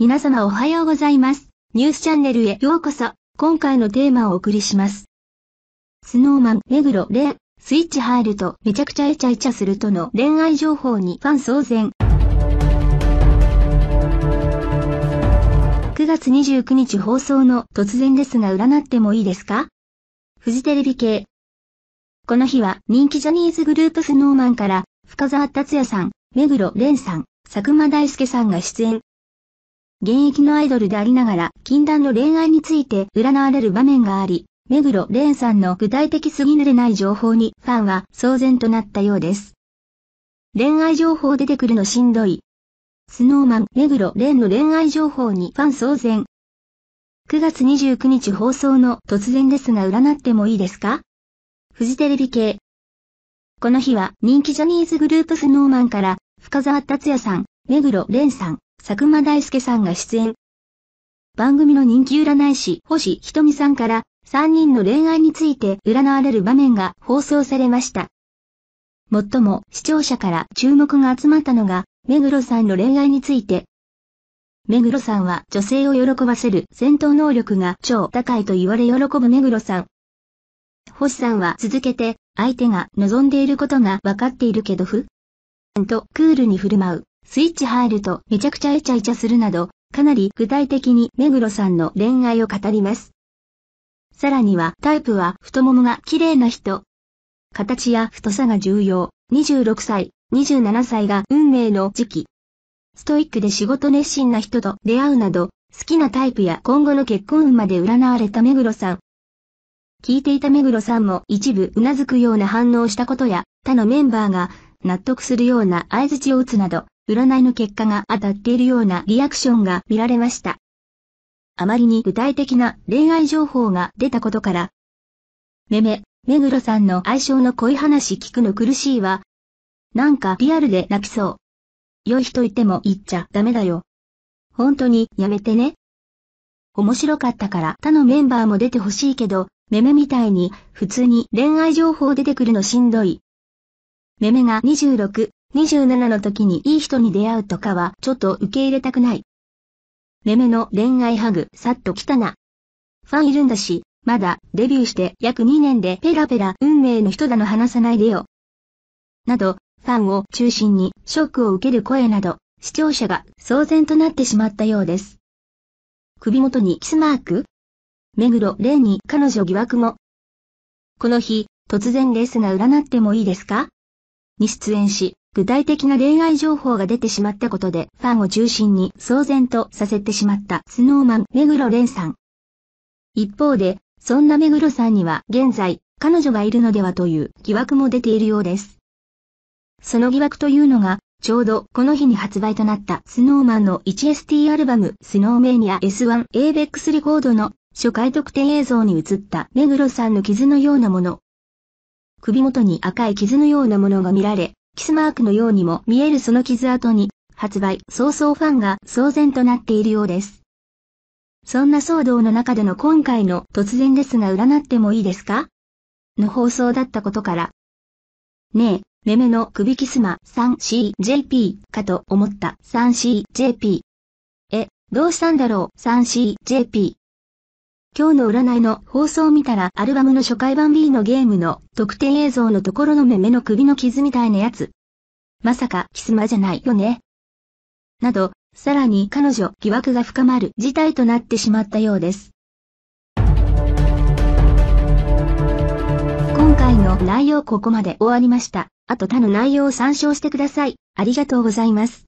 皆様おはようございます。ニュースチャンネルへようこそ。今回のテーマをお送りします。スノーマン、目黒レスイッチ入るとめちゃくちゃイチャイチャするとの恋愛情報にファン騒然。9月29日放送の突然ですが占ってもいいですかフジテレビ系。この日は人気ジャニーズグループスノーマンから深澤達也さん、目黒蓮さん、佐久間大介さんが出演。現役のアイドルでありながら禁断の恋愛について占われる場面があり、目黒蓮さんの具体的すぎぬれない情報にファンは騒然となったようです。恋愛情報出てくるのしんどい。スノーマン目黒蓮の恋愛情報にファン騒然。9月29日放送の突然ですが占ってもいいですかフジテレビ系。この日は人気ジャニーズグループスノーマンから深沢達也さん、目黒蓮さん、佐久間大介さんが出演。番組の人気占い師星ひとみさんから3人の恋愛について占われる場面が放送されました。もっとも視聴者から注目が集まったのが、目黒さんの恋愛について。目黒さんは女性を喜ばせる戦闘能力が超高いと言われ喜ぶ目黒さん。星さんは続けて、相手が望んでいることが分かっているけどふとクールに振る舞う。スイッチ入るとめちゃくちゃイチャイチャするなど、かなり具体的に目黒さんの恋愛を語ります。さらにはタイプは太ももが綺麗な人。形や太さが重要。26歳、27歳が運命の時期。ストイックで仕事熱心な人と出会うなど、好きなタイプや今後の結婚運まで占われた目黒さん。聞いていた目黒さんも一部頷くような反応をしたことや、他のメンバーが納得するような相槌を打つなど、占いの結果が当たっているようなリアクションが見られました。あまりに具体的な恋愛情報が出たことから、めめ、目黒さんの愛称の恋話聞くの苦しいわ。なんかリアルで泣きそう。良い人いても言っちゃダメだよ。本当にやめてね。面白かったから他のメンバーも出てほしいけど、めめみたいに普通に恋愛情報出てくるのしんどい。めめが26、27の時にいい人に出会うとかはちょっと受け入れたくない。メメの恋愛ハグさっと来たな。ファンいるんだし、まだデビューして約2年でペラペラ運命の人だの話さないでよ。など、ファンを中心にショックを受ける声など、視聴者が騒然となってしまったようです。首元にキスマーク目黒蓮に彼女疑惑も。この日、突然ースが占ってもいいですかに出演し、具体的な恋愛情報が出てしまったことで、ファンを中心に騒然とさせてしまったスノーマン目黒蓮さん。一方で、そんな目黒さんには現在、彼女がいるのではという疑惑も出ているようです。その疑惑というのが、ちょうどこの日に発売となったスノーマンの 1ST アルバムスノーメイニア S1 ABEX レコードの初回特典映像に映った目黒さんの傷のようなもの。首元に赤い傷のようなものが見られ、キスマークのようにも見えるその傷跡に、発売早々ファンが騒然となっているようです。そんな騒動の中での今回の突然ですが占ってもいいですかの放送だったことから。ねえ、めめの首キスマ 3CJP かと思った 3CJP。え、どうしたんだろう 3CJP。今日の占いの放送を見たらアルバムの初回版 B のゲームの特典映像のところの目目の首の傷みたいなやつ。まさかキスマじゃないよね。など、さらに彼女疑惑が深まる事態となってしまったようです。今回の内容ここまで終わりました。あと他の内容を参照してください。ありがとうございます。